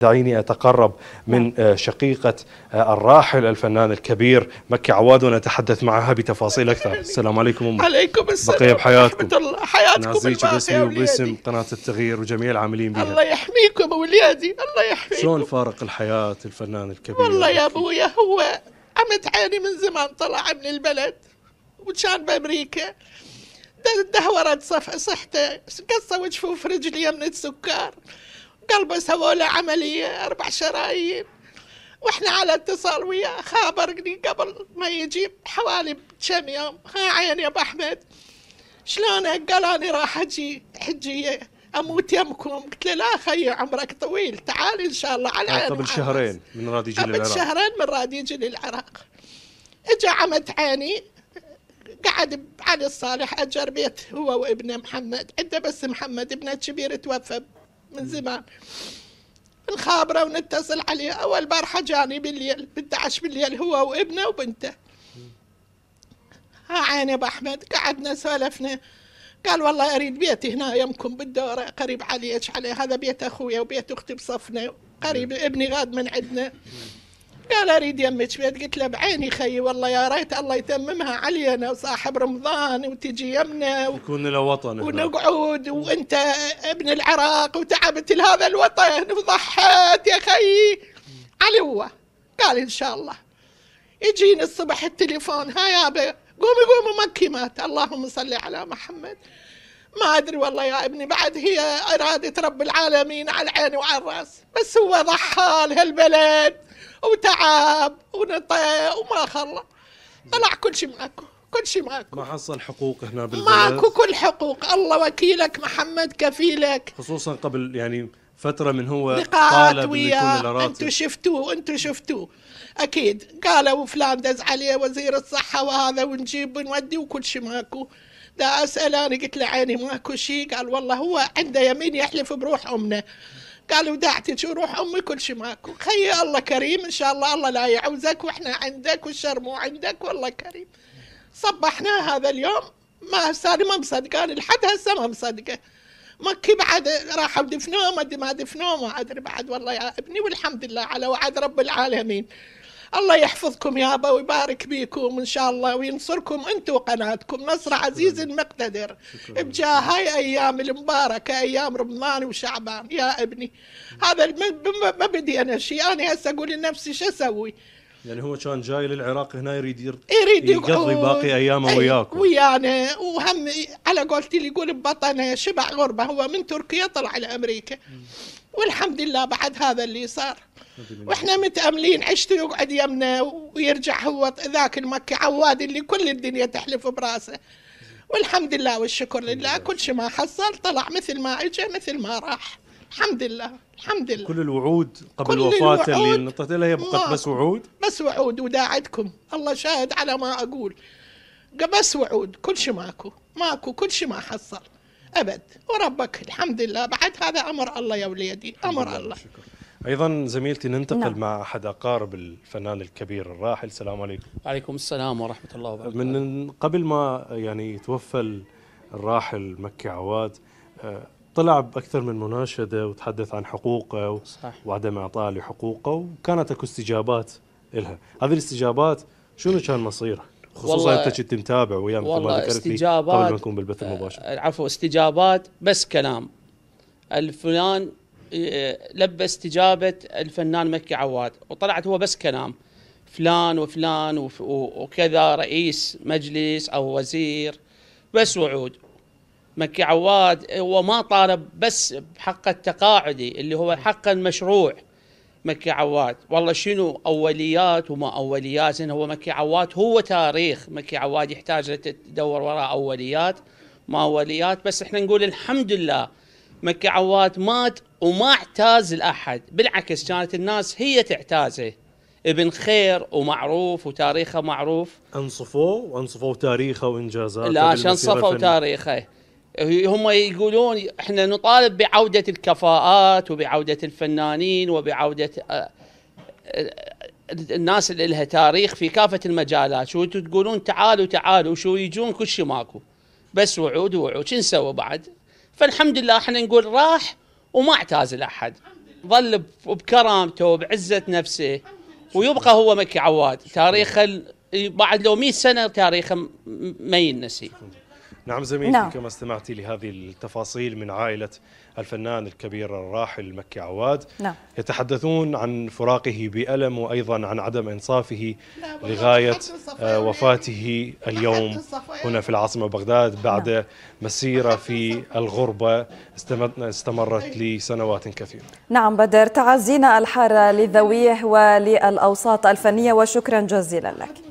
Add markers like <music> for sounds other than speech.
دعيني أتقرب من نعم. آه، شقيقة آه، الراحل الفنان الكبير مكي عواد ونتحدث معها بتفاصيل أكثر <laughs> السلام عليكم أمي عليكم السلام بقية بحياتكم حياتكم نعزيك باسمي وباسم قناة التغيير وجميع العاملين بها الله يحميكم أولادي الله يحميكم شلون فارق الحياة الفنان الكبير والله يا أبويا هو عمت عيني من زمان طلع من البلد وكان بأمريكا دهورت صفحة صحته قصة وجفوف رجلي من السكر قلبه سووا له عملية أربع شرايين واحنا على اتصال وياه خابرني قبل ما يجي حوالي كم يوم ها عين يا ابو احمد شلونك قال انا راح اجي حجيه اموت يمكم قلت له لا خي عمرك طويل تعال ان شاء الله على آه، عين قبل شهرين من راد يجي للعراق قبل شهرين من راد يجي للعراق اجى عمت عيني قعد علي الصالح اجر بيت هو وابنه محمد عنده بس محمد ابنه كبير توفى من زمان الخابرة ونتصل عليه أول بارحه جاني بالليل بالدعش بالليل هو وابنه وبنته ها عيني أبو أحمد قعدنا سولفنا قال والله أريد بيتي هنا يمكم بالدورة قريب عليك عليه هذا بيت أخويا وبيت أختي بصفنا قريب ابني غاد من عندنا قال اريد يمك بيت قلت له بعيني خيي والله يا ريت الله يتممها علينا وصاحب رمضان وتجي يمنا و... يكون له وطن ونقعد وانت ابن العراق وتعبت لهذا الوطن وضحيت يا خيي علي هو قال ان شاء الله يجيني الصبح التليفون ها يا بي قومي قومي مكي مات اللهم صل على محمد ما ادري والله يا ابني بعد هي اراده رب العالمين على العين وعلى الراس بس هو ضحى لهالبلد وتعب ونطي وما خلى طلع كل شيء معك كل شيء معك ما حصل حقوق هنا بالبلد معك كل حقوق الله وكيلك محمد كفيلك خصوصا قبل يعني فتره من هو لقاءات وياه انتم شفتوه انتم شفتوه اكيد قالوا فلان دز عليه وزير الصحه وهذا ونجيب ونودي وكل شيء ماكو دا اسال انا قلت له عيني ماكو شيء قال والله هو عنده يمين يحلف بروح امنا قالوا دعتك وروح امي كل شيء ماكو خي الله كريم ان شاء الله الله لا يعوزك واحنا عندك والشر مو عندك والله كريم صبحنا هذا اليوم ما سالي ما مصدقه لحد هسه ما مصدقه مكي بعد راحوا دفنوه ما ادري ما دفنوه ما ادري بعد والله يا ابني والحمد لله على وعد رب العالمين الله يحفظكم يابا ويبارك بيكم ان شاء الله وينصركم انتم وقناتكم نصر عزيز مقتدر بجاه هاي ايام المباركه ايام رمضان وشعبان يا ابني هذا ما بدي انا شيء انا هسه اقول لنفسي شو اسوي يعني هو كان جاي للعراق هنا يريد يريد يقضي باقي ايامه وياكم ويانا وهم على قولتي اللي يقول ببطنه شبع غربه هو من تركيا طلع لامريكا والحمد لله بعد هذا اللي صار واحنا متاملين عشت يقعد يمنا ويرجع هو ذاك المكي عواد اللي كل الدنيا تحلف براسه والحمد لله والشكر لله كل شيء ما حصل طلع مثل ما اجى مثل ما راح الحمد لله الحمد لله كل الوعود قبل وفاته اللي نطت لها هي بقت بس وعود بس وعود وداعدكم الله شاهد على ما اقول بس وعود كل شيء ماكو ماكو كل شيء ما حصل أبد وربك الحمد لله بعد هذا أمر الله يا وليدي أمر الله ايضا زميلتي ننتقل نعم. مع احد اقارب الفنان الكبير الراحل السلام عليكم وعليكم السلام ورحمه الله وبركاته من قبل ما يعني يتوفى الراحل مكي عواد طلع باكثر من مناشده وتحدث عن حقوقه صح. وعدم اعطاء لحقوقه وكانت اكو استجابات لها هذه الاستجابات شنو كان مصيرها خصوصا انت كنت متابع ويانا والله استجابات قبل ما نكون بالبث المباشر آه، عفوا استجابات بس كلام الفلان آه، لبى استجابه الفنان مكي عواد وطلعت هو بس كلام فلان وفلان وكذا رئيس مجلس او وزير بس وعود مكي عواد هو ما طالب بس بحق التقاعدي اللي هو حق المشروع مكي عواد والله شنو أوليات وما أوليات إن هو مكي عواد هو تاريخ مكي عواد يحتاج تدور وراء أوليات ما أوليات بس إحنا نقول الحمد لله مكي عواد مات وما اعتاز الأحد بالعكس كانت الناس هي تعتازه ابن خير ومعروف وتاريخه معروف انصفوه وانصفوا تاريخه وانجازاته لا عشان صفوا تاريخه هم يقولون احنا نطالب بعوده الكفاءات وبعوده الفنانين وبعوده آه، آه، الناس اللي لها تاريخ في كافه المجالات شو تقولون تعالوا تعالوا شو يجون كل شيء ماكو بس وعود ووعود شو نسوي بعد فالحمد لله احنا نقول راح وما اعتاز لاحد ظل بكرامته وبعزه نفسه ويبقى هو مكي عواد تاريخه بعد لو 100 سنه تاريخه ما ينسي نعم زميلتي نعم. كما استمعتي لهذه التفاصيل من عائلة الفنان الكبير الراحل مكي عواد نعم. يتحدثون عن فراقه بألم وأيضا عن عدم إنصافه لغاية يعني. وفاته اليوم هنا في يعني. العاصمة بغداد بعد نعم. مسيرة في الغربة استمرت لسنوات كثيرة نعم بدر تعزينا الحارة لذويه وللأوساط الفنية وشكرا جزيلا لك